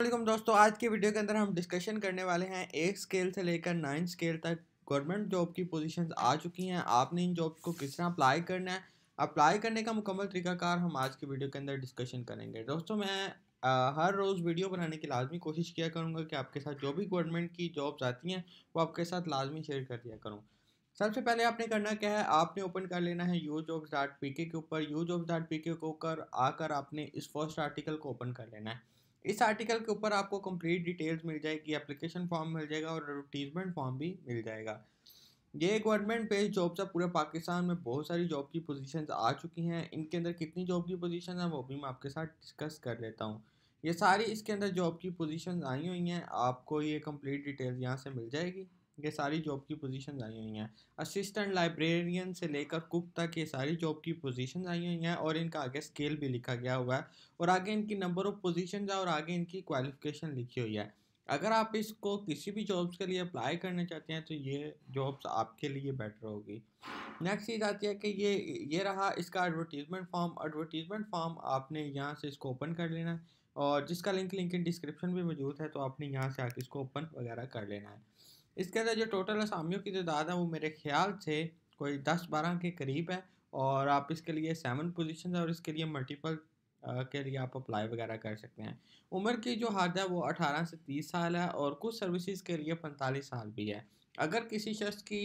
वालेकुम दोस्तों आज की वीडियो के अंदर हम डिस्कशन करने वाले हैं एक स्केल से लेकर नाइन स्केल तक गवर्नमेंट जॉब की पोजीशंस आ चुकी हैं आपने इन जॉब्स को किस तरह अप्लाई करना है अप्लाई करने का मुकम्मल तरीकाकार हम आज की वीडियो के अंदर डिस्कशन करेंगे दोस्तों मैं आ, हर रोज़ वीडियो बनाने की लाजमी कोशिश किया करूँगा कि आपके साथ जो भी गवर्नमेंट की जॉब्स आती हैं वो आपके साथ लाजमी शेयर कर दिया करूँ सबसे पहले आपने करना क्या है आपने ओपन कर लेना है यू जॉब्स डॉट पी के ऊपर यू जॉब्स डॉट पी के को कर आकर आपने इस फर्स्ट आर्टिकल को ओपन कर लेना है इस आर्टिकल के ऊपर आपको कंप्लीट डिटेल्स मिल जाएगी एप्लीकेशन फॉर्म मिल जाएगा और एडवर्टीजमेंट फॉर्म भी मिल जाएगा ये गवर्नमेंट पेज जॉब्स है पूरे पाकिस्तान में बहुत सारी जॉब की पोजीशंस आ चुकी हैं इनके अंदर कितनी जॉब की पोजीशंस हैं वो भी मैं आपके साथ डिस्कस कर लेता हूँ ये सारी इसके अंदर जॉब की पोजीशंस आई हुई हैं आपको ये कंप्लीट डिटेल यहाँ से मिल जाएगी ये सारी जॉब की पोजीशन आई हुई हैं असिस्टेंट लाइब्रेरियन से लेकर कुक तक ये सारी जॉब की पोजीशन आई हुई हैं और इनका आगे स्केल भी लिखा गया हुआ है और आगे इनकी नंबर ऑफ पोजीशन है और आगे इनकी क्वालिफिकेशन लिखी हुई है अगर आप इसको किसी भी जॉब्स के लिए अप्लाई करना चाहते हैं तो ये जॉब्स आपके लिए बेटर होगी नेक्स्ट चीज़ आती है कि ये ये रहा इसका एडवर्टीज़मेंट फॉर्म एडवर्टीज़मेंट फॉर्म आपने यहाँ से इसको ओपन कर लेना है और जिसका लिंक लिंक इन डिस्क्रिप्शन में मौजूद है तो आपने यहाँ से आके इसको ओपन वगैरह कर लेना है इसके अंदर जो टोटल असामियों की तादाद है वो मेरे ख्याल से कोई दस बारह के करीब है और आप इसके लिए सेवन पोजिशन है और इसके लिए मल्टीपल के लिए आप अप्लाई वगैरह कर सकते हैं उम्र की जो हद है वो 18 से 30 साल है और कुछ सर्विसेज के लिए 45 साल भी है अगर किसी शख्स की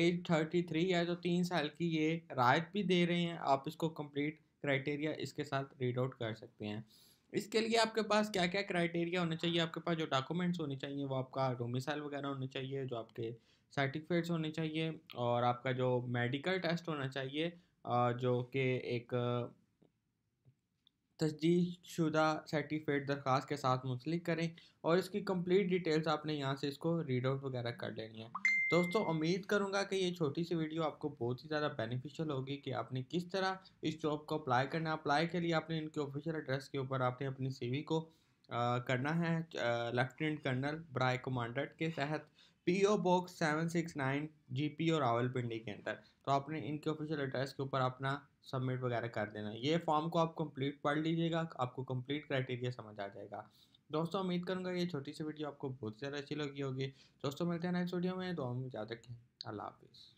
एज 33 है तो तीन साल की ये रायत भी दे रहे हैं आप इसको कंप्लीट क्राइटेरिया इसके साथ रीड आउट कर सकते हैं इसके लिए आपके पास क्या क्या क्राइटेरिया होने चाहिए आपके पास जो डॉक्यूमेंट्स होने चाहिए वो आपका डोमिसाइल वगैरह होने चाहिए जो आपके सर्टिफिकेट्स होने चाहिए और आपका जो मेडिकल टेस्ट होना चाहिए जो कि एक तस्दीक शुदा सर्टिफिकेट दरख्वास्त के साथ मुंसलिक करें और इसकी कंप्लीट डिटेल्स आपने यहाँ से इसको रीड आउट वगैरह कर लेनी है दोस्तों उम्मीद करूंगा कि ये छोटी सी वीडियो आपको बहुत ही ज़्यादा बेनिफिशियल होगी कि आपने किस तरह इस जॉब को अप्लाई करना अप्लाई के लिए आपने इनके ऑफिशियल एड्रेस के ऊपर आपने अपनी सीवी को आ, करना है लेफ्टिनेंट कर्नल ब्राई कमांडर के तहत P O box seven six nine G P और रावलपिंडी के अंदर तो आपने इनके ऑफिशियल एड्रेस के ऊपर अपना सबमिट वगैरह कर देना ये फॉर्म को आप कंप्लीट पढ़ लीजिएगा आपको कंप्लीट क्राइटेरिया समझ आ जाएगा दोस्तों उम्मीद करूँगा ये छोटी सी वीडियो आपको बहुत ज़्यादा अच्छी लगी होगी दोस्तों मिलते हैं नेक्स्ट वीडियो में दो हम याद रखें अल्लाह हाफिज़